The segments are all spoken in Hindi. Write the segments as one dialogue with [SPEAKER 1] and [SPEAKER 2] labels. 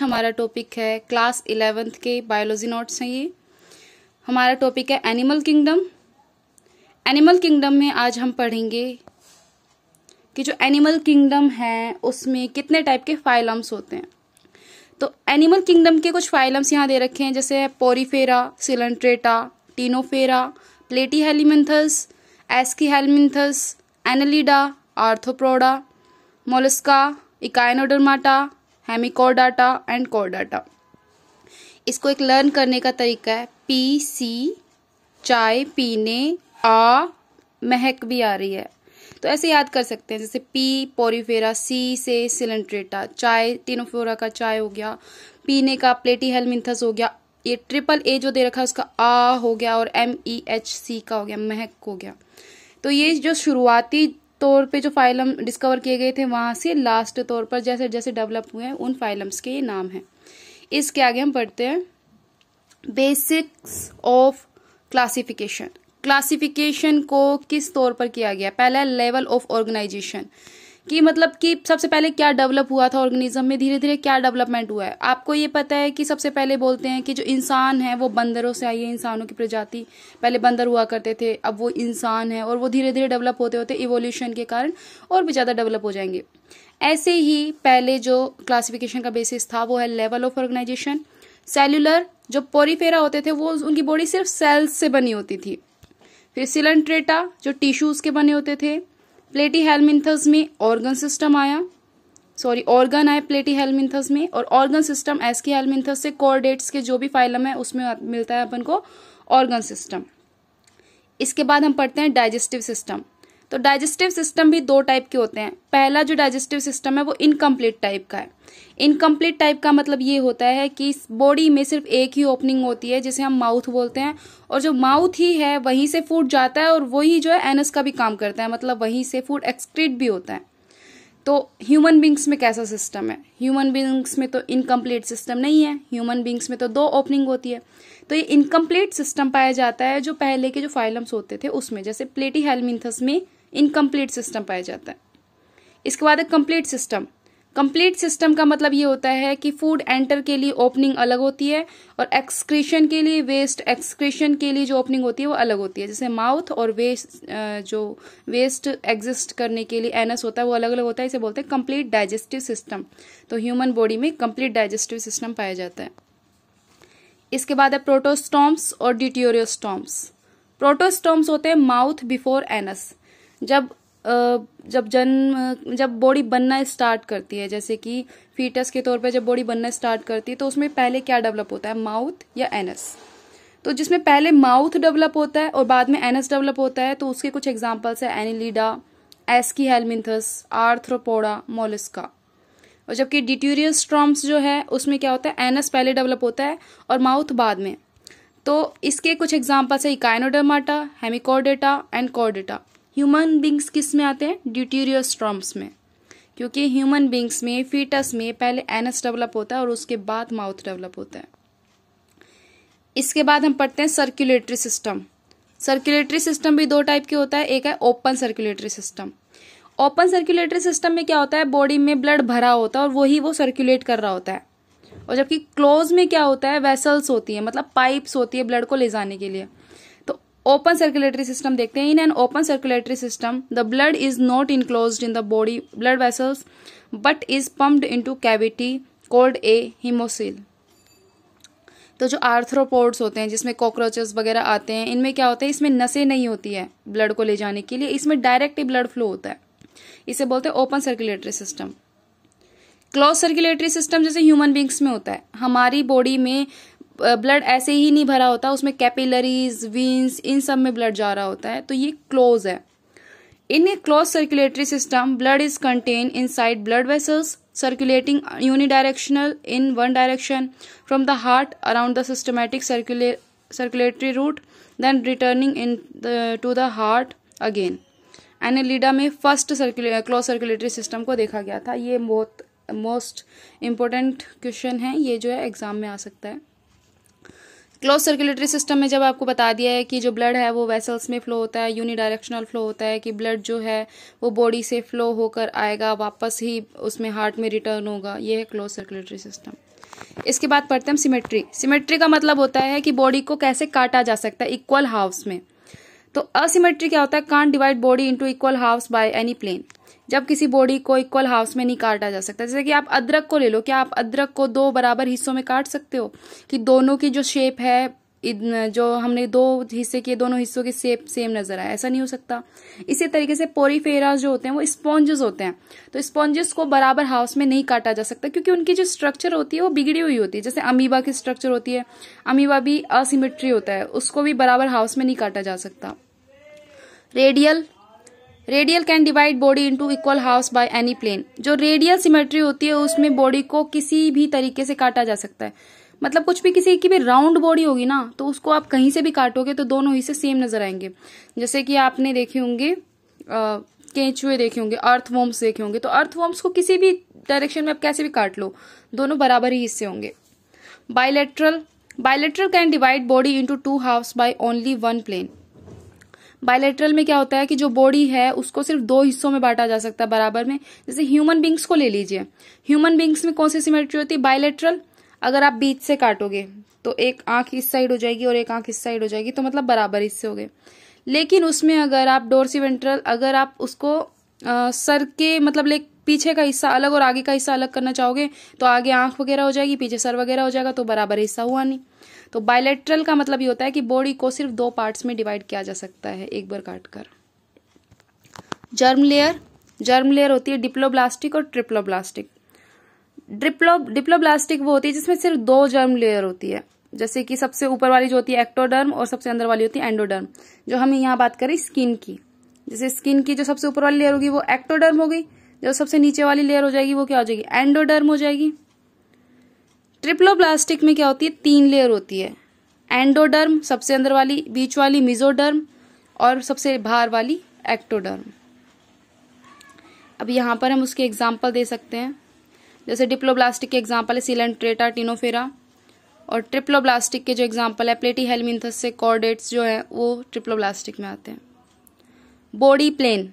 [SPEAKER 1] हमारा टॉपिक है क्लास इलेवेंथ के बायोलॉजी नोट्स हैं ये हमारा टॉपिक है एनिमल किंगडम एनिमल किंगडम में आज हम पढ़ेंगे कि जो एनिमल किंगडम है उसमें कितने टाइप के फाइलम्स होते हैं तो एनिमल किंगडम के कुछ फाइलम्स यहाँ दे रखे हैं जैसे Porifera coelenterata ctenophora platyhelminthes aschelminthes annelida arthropoda mollusca echinodermata hemichordata and कोडाटा इसको एक लर्न करने का तरीका है पी सी चाय पीने आ महक भी आ रही है तो ऐसे याद कर सकते हैं जैसे पी पोरीफेरा सी से सिलेंट्रेटा चाय टीनोफोरा का चाय हो गया पीने का प्लेटी हेलमिंथस हो गया ये ट्रिपल ए जो दे रखा है उसका आ हो गया और एम ई एच सी का हो गया महक हो गया तो ये जो शुरुआती तौर पे जो फाइलम डिस्कवर किए गए थे वहां से लास्ट तौर पर जैसे जैसे डेवलप हुए हैं उन फाइलम्स के ये नाम हैं इसके आगे हम पढ़ते हैं बेसिक्स ऑफ क्लासिफिकेशन क्लासिफिकेशन को किस तौर पर किया गया पहला लेवल ऑफ ऑर्गेनाइजेशन कि मतलब कि सबसे पहले क्या डेवलप हुआ था ऑर्गेनिज्म में धीरे धीरे क्या डेवलपमेंट हुआ है आपको ये पता है कि सबसे पहले बोलते हैं कि जो इंसान है वो बंदरों से आई है इंसानों की प्रजाति पहले बंदर हुआ करते थे अब वो इंसान है और वो धीरे धीरे डेवलप होते होते इवोल्यूशन के कारण और भी ज़्यादा डेवलप हो जाएंगे ऐसे ही पहले जो क्लासिफिकेशन का बेसिस था वो है लेवल ऑफ ऑर्गेनाइजेशन सेल्युलर जो पोरीफेरा होते थे वो उनकी बॉडी सिर्फ सेल्स से बनी होती थी फिर सिलेंट्रेटा जो टिश्यूज के बने होते थे प्लेटी हेलमिंथस में ऑर्गन सिस्टम आया सॉरी ऑर्गन आए प्लेटी हेलमिंथस में और organ system aschelminthes से कॉर्डेट्स के जो भी फाइलम है उसमें मिलता है अपन को ऑर्गन सिस्टम इसके बाद हम पढ़ते हैं डाइजेस्टिव सिस्टम तो डाइजेस्टिव सिस्टम भी दो टाइप के होते हैं पहला जो डाइजेस्टिव सिस्टम है वो इनकम्प्लीट टाइप का है इनकम्प्लीट टाइप का मतलब ये होता है कि बॉडी में सिर्फ एक ही ओपनिंग होती है जिसे हम माउथ बोलते हैं और जो माउथ ही है वहीं से फूड जाता है और वही जो है एनस का भी काम करता है मतलब वहीं से फूड एक्सक्रीट भी होता है तो ह्यूमन बींग्स में कैसा सिस्टम है ह्यूमन बींग्स में तो इनकम्प्लीट सिस्टम नहीं है ह्यूमन बींग्स में तो दो ओपनिंग होती है तो ये इनकम्प्लीट सिस्टम पाया जाता है जो पहले के जो फाइलम्स होते थे उसमें जैसे प्लेटी हेलमिंथस में इनकम्प्लीट सिस्टम पाया जाता है इसके बाद है कंप्लीट सिस्टम कंप्लीट सिस्टम का मतलब ये होता है कि फूड एंटर के लिए ओपनिंग अलग होती है और एक्सक्रीशन के लिए वेस्ट एक्सक्रीशन के लिए जो ओपनिंग होती है वो अलग होती है जैसे माउथ और वेस्ट जो वेस्ट एग्जिस्ट करने के लिए एनस होता है वो अलग अलग होता है इसे बोलते हैं कंप्लीट डाइजेस्टिव सिस्टम तो ह्यूमन बॉडी में कंप्लीट डाइजेस्टिव सिस्टम पाया जाता है इसके बाद है प्रोटोस्टॉम्स और ड्यूटियोरियोस्टॉम्स प्रोटोस्टॉम्स होते हैं माउथ बिफोर एनस जब जब जन्म जब बॉडी बनना स्टार्ट करती है जैसे कि फीटस के तौर पे जब बॉडी बनना स्टार्ट करती है तो उसमें पहले क्या डेवलप होता है माउथ या एनस तो जिसमें पहले माउथ डेवलप होता है और बाद में एनस डेवलप होता है तो उसके कुछ एग्जाम्पल्स है annelida aschelminthes arthropoda mollusca और जबकि डिट्यूरियस स्ट्रॉम्स जो है उसमें क्या होता है एनस पहले डेवलप होता है और माउथ बाद में तो इसके कुछ एग्जाम्पल्स है echinodermata hemichordata and chordata human beings किस में आते हैं ड्यूटीरियोस्ट्रॉम्स में क्योंकि ह्यूमन बींग्स में फीटस में पहले एनस डेवलप होता है और उसके बाद माउथ डेवलप होता है इसके बाद हम पढ़ते हैं सर्कुलेटरी सिस्टम सर्कुलेटरी सिस्टम भी दो टाइप के होता है एक है open circulatory system open circulatory system में क्या होता है बॉडी में ब्लड भरा होता है और वही वो सर्कुलेट कर रहा होता है और जबकि क्लोज में क्या होता है वेसल्स होती है मतलब पाइप्स होती है ब्लड को ले जाने के लिए ओपन सर्कुलेटरी सिस्टम देखते हैं in an open circulatory system the blood is not enclose in the body blood vessels but is pumped to cavity called a haemocoel तो जो आर्थ्रोपोड्स होते हैं जिसमें कॉकरोचेस वगैरह आते हैं इनमें क्या होता है इसमें नसें नहीं होती है ब्लड को ले जाने के लिए इसमें डायरेक्ट ही ब्लड फ्लो होता है इसे बोलते हैं open circulatory system close circulatory system जैसे ह्यूमन बींग्स में होता है हमारी बॉडी में ब्लड ऐसे ही नहीं भरा होता उसमें कैपिलरीज वीन्स इन सब में ब्लड जा रहा होता है तो ये क्लोज है in a close circulatory system blood is contain inside blood vessels circulating unidirectional in one direction from the heart around the systematic circulatory route then returning into the heart again annelida में फर्स्ट क्लोज सर्कुलेटरी सिस्टम को देखा गया था ये बहुत मोस्ट इम्पोर्टेंट क्वेश्चन है ये जो है एग्जाम में आ सकता है क्लोज सर्कुलेटरी सिस्टम में जब आपको बता दिया है कि जो ब्लड है वो वेसल्स में फ़्लो होता है यूनि डायरेक्शनल फ़्लो होता है कि ब्लड जो है वो बॉडी से फ़्लो होकर आएगा वापस ही उसमें हार्ट में रिटर्न होगा ये है क्लोज सर्कुलेटरी सिस्टम इसके बाद पढ़ते हैं हम सिमेट्री सिमेट्री का मतलब होता है कि बॉडी को कैसे काटा जा सकता है इक्वल हाउस में तो असिमेट्री क्या होता है can't divide body into equal halves by any plane जब किसी बॉडी को इक्वल हाउस में नहीं काटा जा सकता जैसे कि आप अदरक को ले लो क्या आप अदरक को दो बराबर हिस्सों में काट सकते हो कि दोनों की जो शेप है जो हमने दो हिस्से किए दोनों हिस्सों की सेप सेम नजर आए ऐसा नहीं हो सकता इसी तरीके से पोरीफेराज जो होते हैं वो स्पॉन्जेस होते हैं तो स्पॉन्जेस को बराबर हाउस में नहीं काटा जा सकता क्योंकि उनकी जो स्ट्रक्चर होती है वो बिगड़ी हुई होती है जैसे अमीबा की स्ट्रक्चर होती है अमीबा भी असिमिट्री होता है उसको भी बराबर हाउस में नहीं काटा जा सकता radial radial can divide body into equal halves by any plane जो रेडियल सिमेट्री होती है उसमें बॉडी को किसी भी तरीके से काटा जा सकता है मतलब कुछ भी किसी की भी राउंड बॉडी होगी ना तो उसको आप कहीं से भी काटोगे तो दोनों ही से सेम नजर आएंगे जैसे कि आपने देखे होंगे केंचुए देखे होंगे अर्थ वोम्स देखे होंगे तो अर्थ वोम्स को किसी भी डायरेक्शन में आप कैसे भी काट लो दोनों बराबर ही हिस्से होंगे bilateral bilateral can divide body into two halves by only one plane bilateral में क्या होता है कि जो बॉडी है उसको सिर्फ दो हिस्सों में बांटा जा सकता है बराबर में जैसे ह्यूमन बींग्स को ले लीजिए ह्यूमन बींग्स में कौन सी सिमेट्री होती है बायलेटरल अगर आप बीच से काटोगे तो एक आंख इस साइड हो जाएगी और एक आंख इस साइड हो जाएगी तो मतलब बराबर हिस्से हो गए लेकिन उसमें अगर आप डोरसी वेंट्रल अगर आप उसको आ, सर के मतलब लेक पीछे का हिस्सा अलग और आगे का हिस्सा अलग करना चाहोगे तो आगे आंख वगैरह हो जाएगी पीछे सर वगैरह हो जाएगा तो बराबर हिस्सा हुआ नहीं तो बायलेट्रल का मतलब ये होता है कि बॉडी को सिर्फ दो पार्ट्स में डिवाइड किया जा सकता है एक बार काट कर जर्म लेयर जर्म लेयर होती है डिप्लोब्लास्टिक और ट्रिप्लोब्लास्टिक डिप्लो डिप्लोब्लास्टिक वो होती है जिसमें सिर्फ दो जर्म लेयर होती है जैसे कि सबसे ऊपर वाली जो होती है एक्टोडर्म और सबसे अंदर वाली होती है एंडोडर्म जो हम यहाँ बात करें स्किन की जैसे स्किन की जो सबसे ऊपर वाली लेयर होगी वो एक्टोडर्म होगी जो सबसे नीचे वाली लेयर हो जाएगी वो क्या हो जाएगी एंडोडर्म हो जाएगी ट्रिप्लोब्लास्टिक में क्या होती है तीन लेयर होती है एंडोडर्म सबसे अंदर वाली बीच वाली मिजोडर्म और सबसे बाहर वाली एक्टोडर्म अब यहाँ पर हम उसके एग्जाम्पल दे सकते हैं जैसे डिप्लोब्लास्टिक के एग्जाम्पल है सिलेंट्रेटा टिनोफेरा और ट्रिप्लोब्लास्टिक के जो एग्जाम्पल है प्लेटी हेलमिनथस से कॉर्डेट्स जो है वो ट्रिप्लोब्लास्टिक में आते हैं बॉडी प्लेन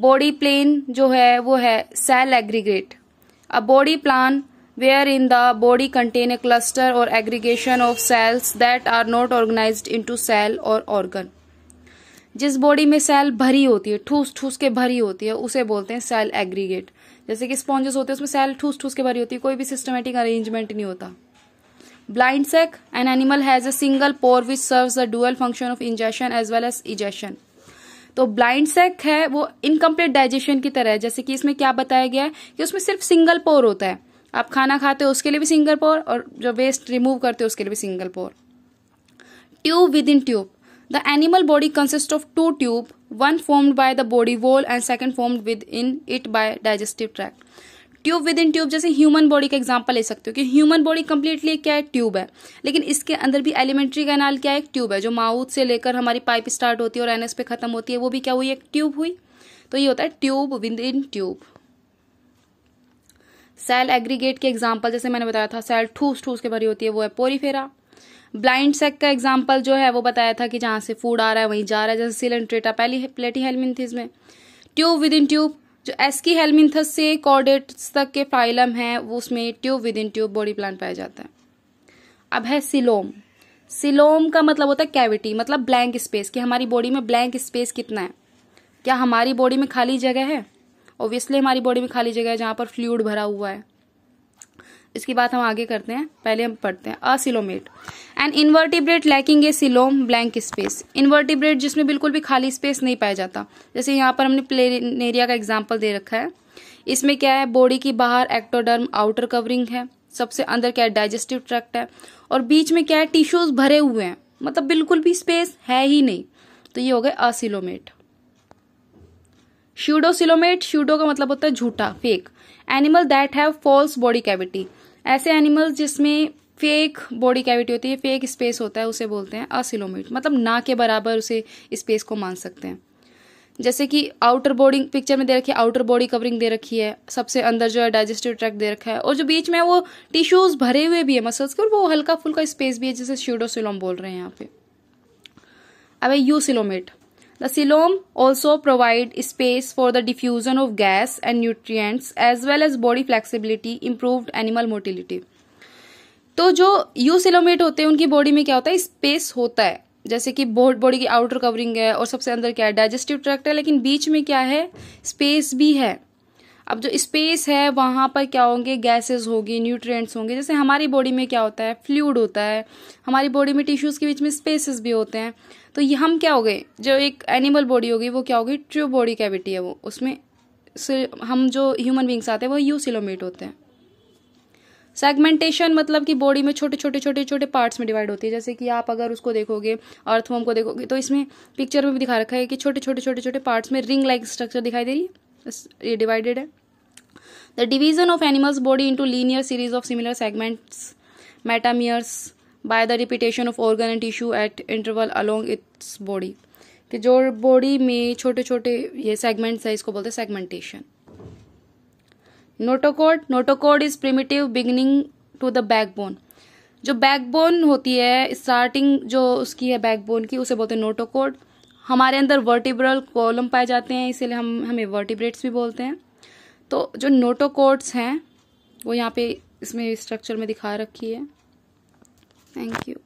[SPEAKER 1] बॉडी प्लेन जो है वो है सेल एग्रीग्रेट अब body plan in the body contain a cluster or aggregation of cells that are not organized into cell or organ जिस बॉडी में सेल भरी होती है ठूस ठूस के भरी होती है उसे बोलते हैं सेल एग्रीगेट जैसे कि स्पॉन्जेस होते हैं उसमें सेल ठूस ठूस के भरी होती है कोई भी सिस्टमेटिक अरेंजमेंट नहीं होता blind sac an animal has a single pore which serves the dual function of ingestion as well as egestion तो ब्लाइंड सेक है वो इनकम्प्लीट डाइजेशन की तरह है जैसे कि इसमें क्या बताया गया है कि उसमें सिर्फ सिंगल पोर होता है आप खाना खाते हो उसके लिए भी सिंगल पोर और जो वेस्ट रिमूव करते हो उसके लिए भी single pore tube within tube the animal body consist of two tube one formed by the body wall and second formed within it by digestive tract tube within tube जैसे ह्यूमन बॉडी का एग्जाम्पल ले सकते हो कि ह्यूमन बॉडी कंप्लीटली क्या है ट्यूब है लेकिन इसके अंदर भी एलिमेंट्री कैनाल क्या है एक ट्यूब है जो माउथ से लेकर हमारी पाइप स्टार्ट होती है और एनएस पे खत्म होती है वो भी क्या हुई एक ट्यूब हुई तो ये होता है tube within tube cell aggregate के एग्जाम्पल जैसे मैंने बताया था सेल ठूस ठूस के भरी होती है वो है पोरीफेरा ब्लाइंड सेक का एग्जाम्पल जो है वो बताया था कि जहाँ से फूड आ रहा है वहीं जा रहा है जैसे सिलेंट्रेटा पहली प्लेटी हेलमिनथिस में ट्यूब विद इन ट्यूब जो एसकी हेलमिनथस से कॉर्डेट्स तक के फाइलम है वो उसमें tube within tube body plant पाया जाता है अब है सिलोम सिलोम का मतलब होता है कैविटी मतलब ब्लैंक स्पेस कि हमारी बॉडी में ब्लैंक स्पेस कितना है क्या हमारी बॉडी में खाली जगह है ओब्वियसली हमारी बॉडी में खाली जगह है जहाँ पर फ्लूड भरा हुआ है इसके बाद हम आगे करते हैं पहले हम पढ़ते हैं acoelomate and invertebrate lacking a coelom blank space invertebrate जिसमें बिल्कुल भी खाली स्पेस नहीं पाया जाता जैसे यहाँ पर हमने प्लेन एरिया का एग्जाम्पल दे रखा है इसमें क्या है बॉडी की बाहर एक्टोडर्म आउटर कवरिंग है सबसे अंदर क्या है डाइजेस्टिव ट्रैक्ट है और बीच में क्या है टिश्यूज भरे हुए हैं मतलब बिल्कुल भी स्पेस है ही नहीं तो ये हो गए असिलोमेट श्यूडोसिलोमेट श्यूडो का मतलब होता है झूठा fake animal that have false body cavity ऐसे एनिमल जिसमें फेक बॉडी कैविटी होती है फेक स्पेस होता है उसे बोलते हैं असिलोमेट मतलब ना के बराबर उसे स्पेस को मान सकते हैं जैसे कि आउटर बॉडी पिक्चर में दे रखी है आउटर बॉडी कवरिंग दे रखी है सबसे अंदर जो है डाइजेस्टिव ट्रैक दे रखा है और जो बीच में वो टिश्यूज भरे हुए भी है मसल्स के और वो हल्का फुल्का स्पेस भी है जैसे श्यूडोसिलोम बोल रहे हैं यहाँ पे अब यू eucoelomate The coelom also provide space for the diffusion of gas and nutrients as well as body flexibility, improved animal motility. तो जो यूसिलोमेट होते हैं उनकी बॉडी में क्या होता है स्पेस होता है जैसे कि बोर्ड बॉडी की आउटर कवरिंग है और सबसे अंदर क्या है डाइजेस्टिव ट्रैक्ट है लेकिन बीच में क्या है स्पेस भी है अब जो स्पेस है वहाँ पर क्या होंगे गैसेस होगी न्यूट्रिएंट्स होंगे जैसे हमारी बॉडी में क्या होता है फ्लूड होता है हमारी बॉडी में टिश्यूज़ के बीच में स्पेसेस भी होते हैं तो ये हम क्या हो गए जो एक एनिमल बॉडी होगी वो क्या होगी ट्रू बॉडी कैविटी है वो उसमें हम जो ह्यूमन बींग्स आते हैं वो यू सिलोमीट होते हैं सेगमेंटेशन मतलब कि बॉडी में छोटे छोटे छोटे छोटे पार्ट्स में डिवाइड होती है जैसे कि आप अगर उसको देखोगे अर्थवम को देखोगे तो इसमें पिक्चर में भी दिखा रखा है कि छोटे छोटे छोटे छोटे पार्ट्स में रिंग लाइक स्ट्रक्चर दिखाई दे रही है ये डिवाइडेड है the division of animals body into linear series of similar segments metameres by the repetition of organ and tissue at interval along its body कि जो बॉडी में छोटे छोटे ये सेगमेंट्स है इसको बोलते हैं segmentation notochord notochord is primitive beginning to the backbone जो बैकबोन होती है स्टार्टिंग जो उसकी है बैकबोन की उसे बोलते हैं नोटोकोड हमारे अंदर वर्टिब्रल कॉलम पाए जाते हैं इसीलिए हम हमें वर्टिब्रेट्स भी बोलते हैं तो जो नोटोकोड्स हैं वो यहाँ पे इसमें स्ट्रक्चर में दिखा रखी है थैंक यू